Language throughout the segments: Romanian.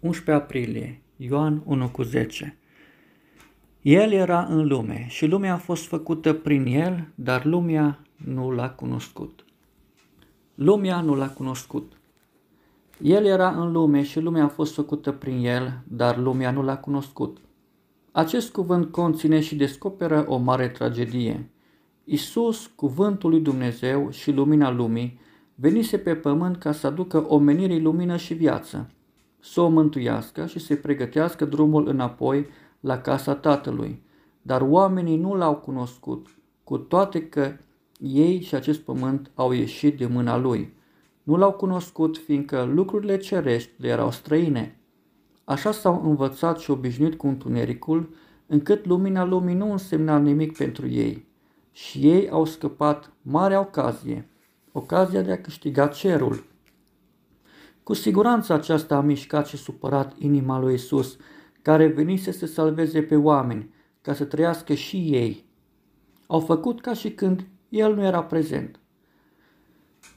11 aprilie, Ioan 1 cu 10 El era în lume și lumea a fost făcută prin el, dar lumea nu l-a cunoscut. Lumea nu l-a cunoscut. El era în lume și lumea a fost făcută prin el, dar lumea nu l-a cunoscut. Acest cuvânt conține și descoperă o mare tragedie. Isus, cuvântul lui Dumnezeu și lumina lumii, venise pe pământ ca să aducă omenirii lumină și viață să o mântuiască și să-i pregătească drumul înapoi la casa tatălui. Dar oamenii nu l-au cunoscut, cu toate că ei și acest pământ au ieșit de mâna lui. Nu l-au cunoscut fiindcă lucrurile cerești le erau străine. Așa s-au învățat și obișnuit cu întunericul, încât lumina lumii nu însemna nimic pentru ei. Și ei au scăpat mare ocazie, ocazia de a câștiga cerul. Cu siguranță aceasta a mișcat și supărat inima lui Isus, care venise să salveze pe oameni, ca să trăiască și ei. Au făcut ca și când el nu era prezent.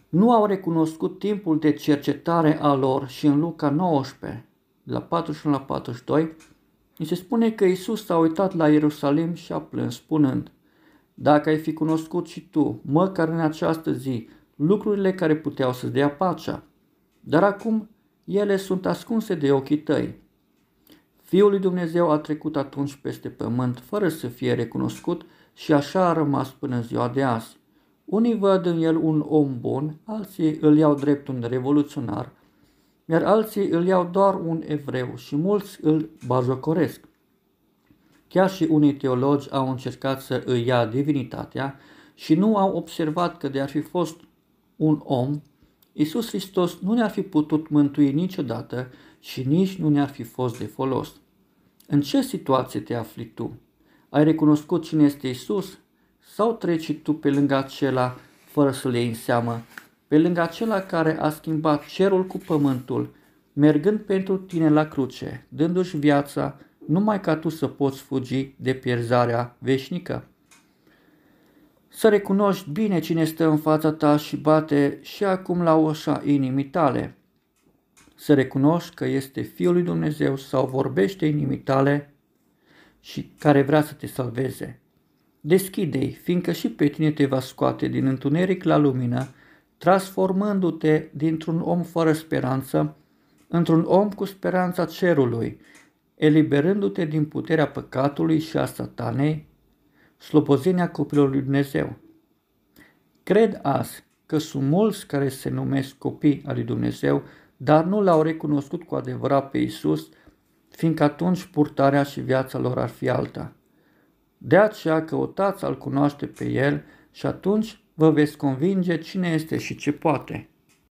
Nu au recunoscut timpul de cercetare a lor și în Luca 19, de la 41 la 42, ni se spune că Isus s-a uitat la Ierusalim și a plâns, spunând, Dacă ai fi cunoscut și tu, măcar în această zi, lucrurile care puteau să-ți dea pacea, dar acum ele sunt ascunse de ochii tăi. Fiul lui Dumnezeu a trecut atunci peste pământ fără să fie recunoscut și așa a rămas până în ziua de azi. Unii văd în el un om bun, alții îl iau drept un revoluționar, iar alții îl iau doar un evreu și mulți îl bajocoresc. Chiar și unii teologi au încercat să îi ia divinitatea și nu au observat că de ar fi fost un om, Isus Hristos nu ne-ar fi putut mântui niciodată și nici nu ne-ar fi fost de folos. În ce situație te afli tu? Ai recunoscut cine este Isus? Sau treci tu pe lângă acela fără să le în seamă, pe lângă acela care a schimbat cerul cu pământul, mergând pentru tine la cruce, dându-și viața numai ca tu să poți fugi de pierzarea veșnică? să recunoști bine cine stă în fața ta și bate și acum la ușa inimii tale. Să recunoști că este Fiul lui Dumnezeu sau vorbește inimii tale și care vrea să te salveze. Deschide-i, fiindcă și pe tine te va scoate din întuneric la lumină, transformându-te dintr-un om fără speranță într-un om cu speranța cerului, eliberându-te din puterea păcatului și a satanei slobozenia copilor lui Dumnezeu. Cred azi că sunt mulți care se numesc copii al lui Dumnezeu, dar nu l-au recunoscut cu adevărat pe Isus, fiindcă atunci purtarea și viața lor ar fi alta. De aceea căutați a-L cunoaște pe El și atunci vă veți convinge cine este și ce poate.